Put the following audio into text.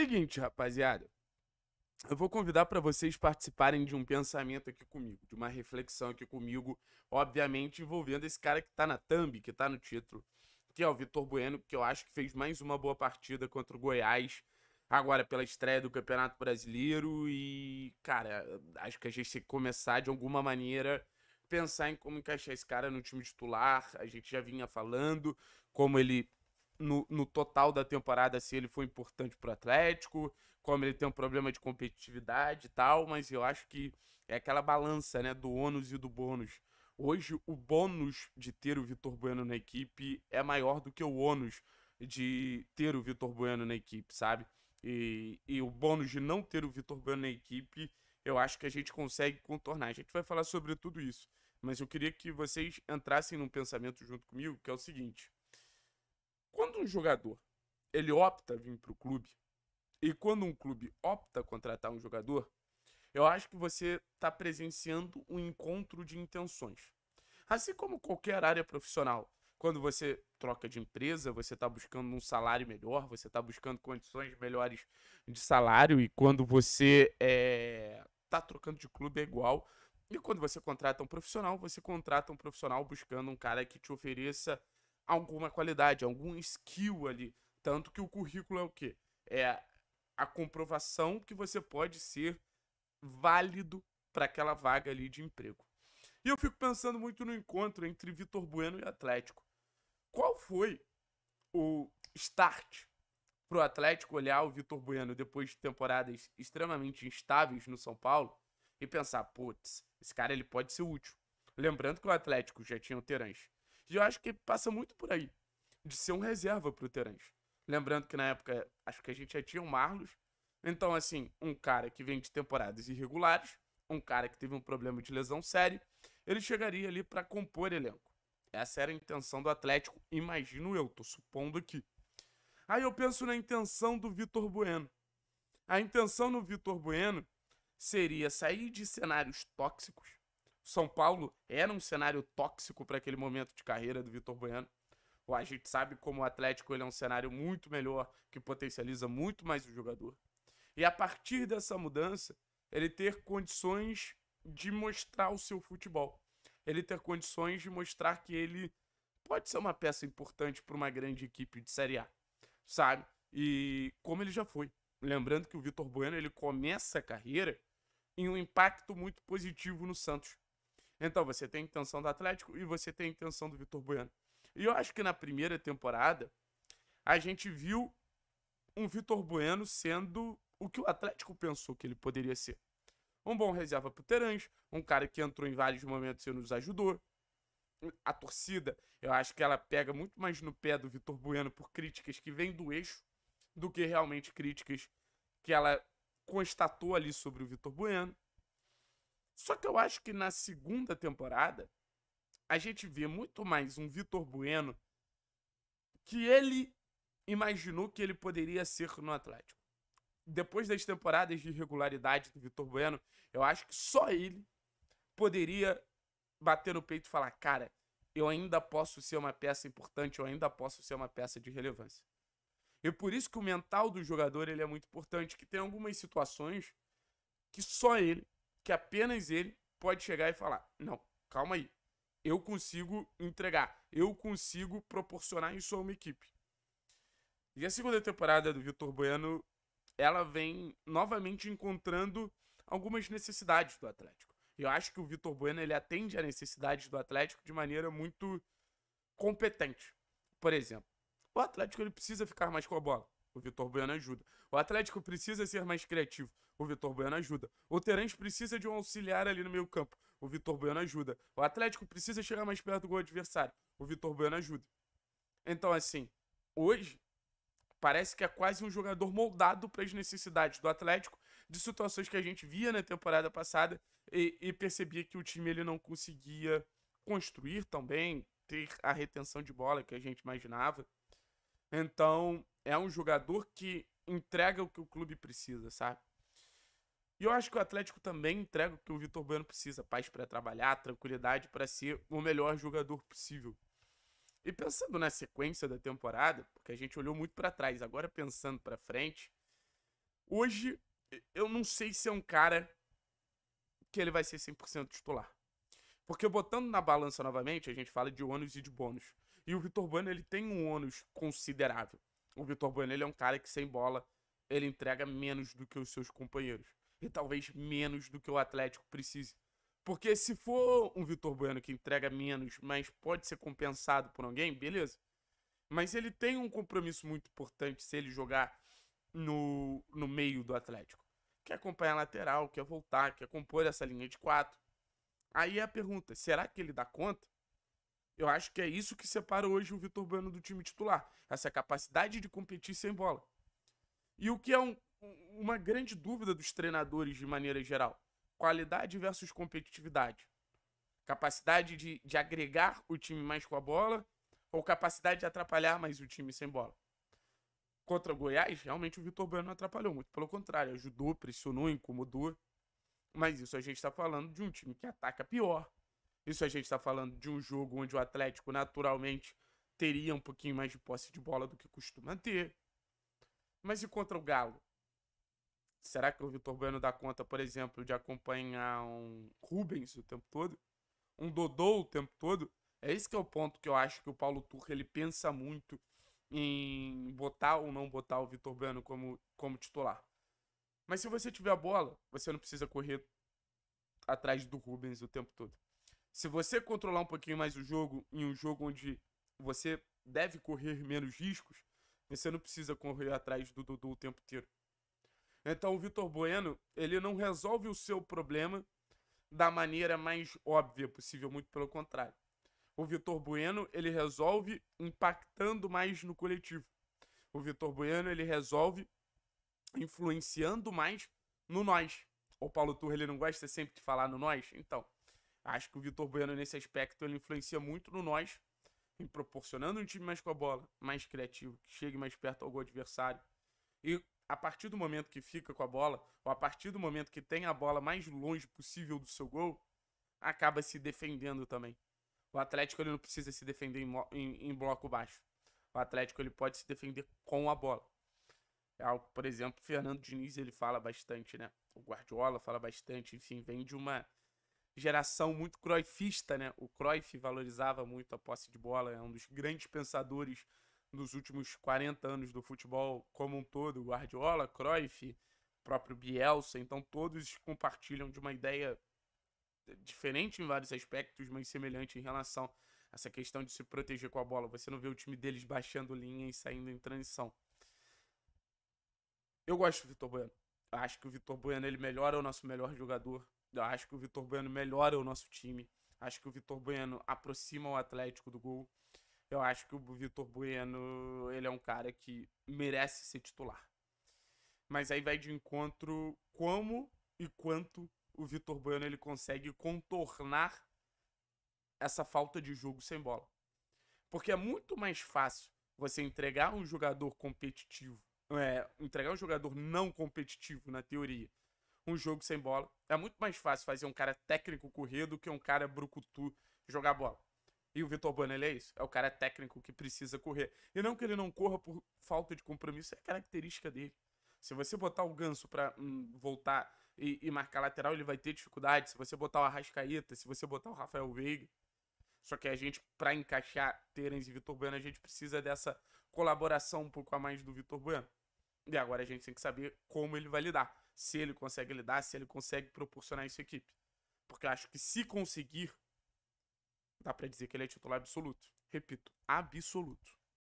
Seguinte, rapaziada. Eu vou convidar para vocês participarem de um pensamento aqui comigo, de uma reflexão aqui comigo, obviamente envolvendo esse cara que tá na thumb, que tá no título, que é o Vitor Bueno, que eu acho que fez mais uma boa partida contra o Goiás, agora pela estreia do Campeonato Brasileiro e, cara, acho que a gente tem que começar de alguma maneira pensar em como encaixar esse cara no time titular. A gente já vinha falando como ele no, no total da temporada se ele foi importante para o Atlético, como ele tem um problema de competitividade e tal, mas eu acho que é aquela balança né, do ônus e do bônus. Hoje, o bônus de ter o Vitor Bueno na equipe é maior do que o ônus de ter o Vitor Bueno na equipe, sabe? E, e o bônus de não ter o Vitor Bueno na equipe, eu acho que a gente consegue contornar. A gente vai falar sobre tudo isso, mas eu queria que vocês entrassem num pensamento junto comigo, que é o seguinte: quando um jogador ele opta vir para o clube, e quando um clube opta contratar um jogador, eu acho que você está presenciando um encontro de intenções. Assim como qualquer área profissional, quando você troca de empresa, você está buscando um salário melhor, você está buscando condições melhores de salário, e quando você está eh, é, trocando de clube é igual. E quando você contrata um profissional, você contrata um profissional buscando um cara que te ofereça alguma qualidade, algum skill ali. Tanto que o currículo é o quê? É a comprovação que você pode ser válido para aquela vaga ali de emprego. E eu fico pensando muito no encontro entre Vitor Bueno e Atlético. Qual foi o start para o Atlético olhar o Vitor Bueno depois de temporadas extremamente instáveis no São Paulo e pensar, putz, esse cara ele pode ser útil. Lembrando que o Atlético já tinha o Terãs, e eu acho que passa muito por aí. De ser um reserva pro Terence. Lembrando que na época, acho que a gente já tinha o Marlos. Então, assim, um cara que vem de temporadas irregulares, um cara que teve um problema de lesão sério, ele chegaria ali para compor elenco. Essa era a intenção do Atlético, imagino eu, tô supondo aqui. Aí eu penso na intenção do Vitor Bueno. A intenção do Vitor Bueno seria sair de cenários tóxicos, são Paulo era um cenário tóxico para aquele momento de carreira do Vitor Bueno. A gente sabe como o Atlético ele é um cenário muito melhor, que potencializa muito mais o jogador. E a partir dessa mudança, ele ter condições de mostrar o seu futebol. Ele ter condições de mostrar que ele pode ser uma peça importante para uma grande equipe de Série A, sabe? E como ele já foi. Lembrando que o Vitor Bueno ele começa a carreira em um impacto muito positivo no Santos. Então você tem a intenção do Atlético e você tem a intenção do Vitor Bueno. E eu acho que na primeira temporada a gente viu um Vitor Bueno sendo o que o Atlético pensou que ele poderia ser. Um bom reserva pro Terãs, um cara que entrou em vários momentos e nos ajudou. A torcida, eu acho que ela pega muito mais no pé do Vitor Bueno por críticas que vêm do eixo do que realmente críticas que ela constatou ali sobre o Vitor Bueno. Só que eu acho que na segunda temporada a gente vê muito mais um Vitor Bueno que ele imaginou que ele poderia ser no Atlético. Depois das temporadas de irregularidade do Vitor Bueno, eu acho que só ele poderia bater no peito e falar: cara, eu ainda posso ser uma peça importante, eu ainda posso ser uma peça de relevância. E por isso que o mental do jogador ele é muito importante, que tem algumas situações que só ele que apenas ele pode chegar e falar: não, calma aí, eu consigo entregar, eu consigo proporcionar isso a uma equipe. E a segunda temporada do Vitor Bueno, ela vem novamente encontrando algumas necessidades do Atlético. Eu acho que o Vitor Bueno ele atende a necessidades do Atlético de maneira muito competente. Por exemplo, o Atlético ele precisa ficar mais com a bola. O Vitor Bueno ajuda. O Atlético precisa ser mais criativo. O Vitor Bueno ajuda. O Terence precisa de um auxiliar ali no meio campo. O Vitor Bueno ajuda. O Atlético precisa chegar mais perto do gol adversário. O Vitor Bueno ajuda. Então, assim, hoje parece que é quase um jogador moldado para as necessidades do Atlético, de situações que a gente via na temporada passada e, e percebia que o time ele não conseguia construir também, ter a retenção de bola que a gente imaginava. Então, é um jogador que entrega o que o clube precisa, sabe? E eu acho que o Atlético também entrega o que o Vitor Bueno precisa: paz para trabalhar, tranquilidade para ser o melhor jogador possível. E pensando na sequência da temporada, porque a gente olhou muito para trás, agora pensando para frente, hoje eu não sei se é um cara que ele vai ser 100% titular. Porque botando na balança novamente, a gente fala de ônus e de bônus. E o Vitor Bueno, ele tem um ônus considerável. O Vitor Bueno, ele é um cara que sem bola, ele entrega menos do que os seus companheiros. E talvez menos do que o Atlético precise. Porque se for um Vitor Bueno que entrega menos, mas pode ser compensado por alguém, beleza. Mas ele tem um compromisso muito importante se ele jogar no, no meio do Atlético. Quer acompanhar a lateral, quer voltar, quer compor essa linha de quatro. Aí é a pergunta, será que ele dá conta? Eu acho que é isso que separa hoje o Vitor Bueno do time titular. Essa capacidade de competir sem bola. E o que é um, uma grande dúvida dos treinadores de maneira geral: qualidade versus competitividade. Capacidade de, de agregar o time mais com a bola ou capacidade de atrapalhar mais o time sem bola. Contra o Goiás, realmente o Vitor Bueno não atrapalhou muito. Pelo contrário, ajudou, pressionou, incomodou. Mas isso a gente está falando de um time que ataca pior, isso a gente está falando de um jogo onde o Atlético naturalmente teria um pouquinho mais de posse de bola do que costuma ter. Mas e contra o Galo? Será que o Vitor Bueno dá conta, por exemplo, de acompanhar um Rubens o tempo todo? Um Dodô o tempo todo? É esse que é o ponto que eu acho que o Paulo Turra ele pensa muito em botar ou não botar o Vitor Bueno como, como titular. Mas se você tiver a bola, você não precisa correr atrás do Rubens o tempo todo. Se você controlar um pouquinho mais o jogo, em um jogo onde você deve correr menos riscos, você não precisa correr atrás do Dudu o tempo inteiro. Então o Vitor Bueno, ele não resolve o seu problema da maneira mais óbvia possível, muito pelo contrário. O Vitor Bueno, ele resolve impactando mais no coletivo. O Vitor Bueno, ele resolve influenciando mais no nós. O Paulo Turra, ele não gosta sempre de falar no nós? Então, Acho que o Vitor Bueno, nesse aspecto, ele influencia muito no nós, em proporcionando um time mais com a bola, mais criativo, que chegue mais perto ao gol adversário. E a partir do momento que fica com a bola, ou a partir do momento que tem a bola mais longe possível do seu gol, acaba se defendendo também. O Atlético ele não precisa se defender em, em, em bloco baixo. O Atlético ele pode se defender com a bola. É algo, por exemplo, Fernando Diniz ele fala bastante, né? O Guardiola fala bastante, enfim, vem de uma geração muito Cruyffista, né? O Cruyff valorizava muito a posse de bola, é um dos grandes pensadores nos últimos 40 anos do futebol como um todo, Guardiola, Cruyff, próprio Bielsa, então todos compartilham de uma ideia diferente em vários aspectos, mas semelhante em relação a essa questão de se proteger com a bola. Você não vê o time deles baixando linha e saindo em transição. Eu gosto do Vitor Bueno. Eu acho que o Vitor Bueno ele melhora o nosso melhor jogador. Eu acho que o Vitor Bueno melhora o nosso time. Acho que o Vitor Bueno aproxima o Atlético do gol. Eu acho que o Vitor Bueno ele é um cara que merece ser titular. Mas aí vai de encontro como e quanto o Vitor Bueno ele consegue contornar essa falta de jogo sem bola. Porque é muito mais fácil você entregar um jogador competitivo é, entregar um jogador não competitivo, na teoria, um jogo sem bola. É muito mais fácil fazer um cara técnico correr do que um cara brucutu jogar bola. E o Vitor Bueno, ele é isso. É o cara técnico que precisa correr. E não que ele não corra por falta de compromisso, é característica dele. Se você botar o Ganso para hum, voltar e, e, marcar lateral, ele vai ter dificuldade. Se você botar o Arrascaeta, se você botar o Rafael Veiga. Só que a gente, para encaixar Terence e Vitor Bueno, a gente precisa dessa colaboração um pouco a mais do Vitor Bueno. E agora a gente tem que saber como ele vai lidar. Se ele consegue lidar, se ele consegue proporcionar isso à equipe. Porque eu acho que se conseguir, dá para dizer que ele é titular absoluto. Repito, absoluto.